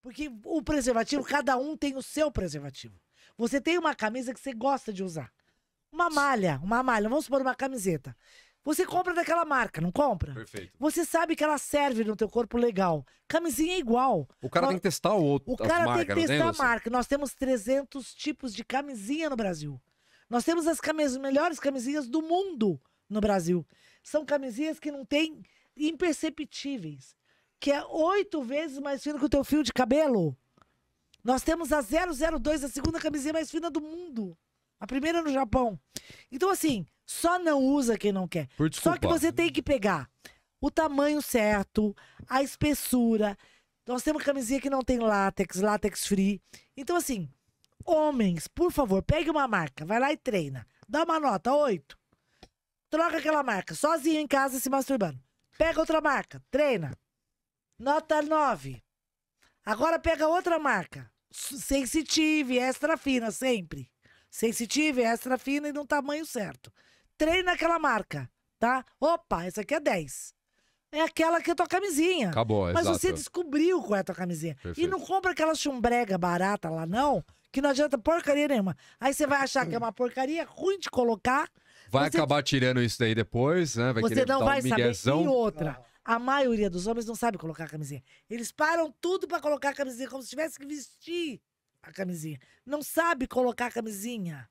Porque o preservativo, cada um tem o seu preservativo. Você tem uma camisa que você gosta de usar. Uma malha, uma malha, vamos supor uma camiseta. Você compra daquela marca, não compra? Perfeito. Você sabe que ela serve no teu corpo legal. Camisinha é igual. O cara Nós... tem que testar o outro. O cara marcas, tem que testar a marca. Nós temos 300 tipos de camisinha no Brasil. Nós temos as camis... melhores camisinhas do mundo no Brasil. São camisinhas que não têm imperceptíveis que é oito vezes mais fino que o teu fio de cabelo. Nós temos a 002, a segunda camisinha mais fina do mundo. A primeira no Japão. Então, assim, só não usa quem não quer. Só que você tem que pegar o tamanho certo, a espessura. Nós temos camisinha que não tem látex, látex free. Então, assim, homens, por favor, pegue uma marca, vai lá e treina. Dá uma nota, oito Troca aquela marca, sozinho em casa se masturbando. Pega outra marca, treina. Nota 9. Agora pega outra marca. Sensitive, extra fina, sempre. Sensitive, extra fina e no tamanho certo. Treina aquela marca, tá? Opa, essa aqui é 10. É aquela que é tua camisinha. Acabou, Mas exato. você descobriu qual é a tua camisinha. Perfeito. E não compra aquela chumbrega barata lá, não, que não adianta porcaria nenhuma. Aí você vai achar que é uma porcaria ruim de colocar. Vai você... acabar tirando isso daí depois, né? Vai você não vai um saber. E outra. A maioria dos homens não sabe colocar a camisinha. Eles param tudo para colocar a camisinha, como se tivesse que vestir a camisinha. Não sabe colocar a camisinha.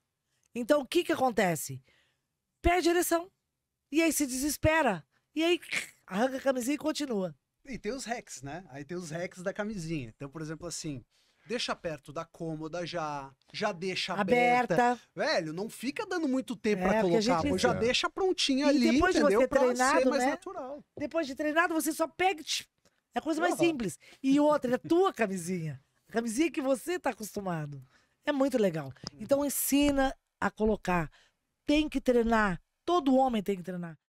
Então, o que que acontece? Perde a ereção. E aí se desespera. E aí arranca a camisinha e continua. E tem os hacks, né? Aí tem os hacks da camisinha. Então, por exemplo, assim, deixa perto da cômoda já, já deixa aberta. aberta. Velho, não fica dando muito tempo é, para colocar, gente... já é. deixa prontinha e ali, depois entendeu? De você pra treinado, ser mais né? natural. Depois de treinado, você só pega é a coisa mais uhum. simples. E outra, é a tua camisinha. A camisinha que você tá acostumado. É muito legal. Então ensina a colocar. Tem que treinar. Todo homem tem que treinar.